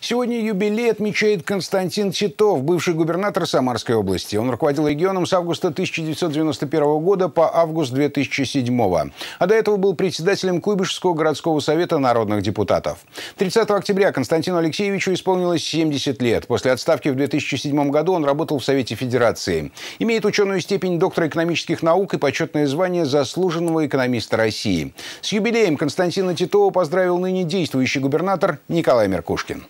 Сегодня юбилей отмечает Константин Титов, бывший губернатор Самарской области. Он руководил регионом с августа 1991 года по август 2007. А до этого был председателем Куйбышевского городского совета народных депутатов. 30 октября Константину Алексеевичу исполнилось 70 лет. После отставки в 2007 году он работал в Совете Федерации. Имеет ученую степень доктора экономических наук и почетное звание заслуженного экономиста России. С юбилеем Константина Титова поздравил ныне действующий губернатор Николай Меркушкин.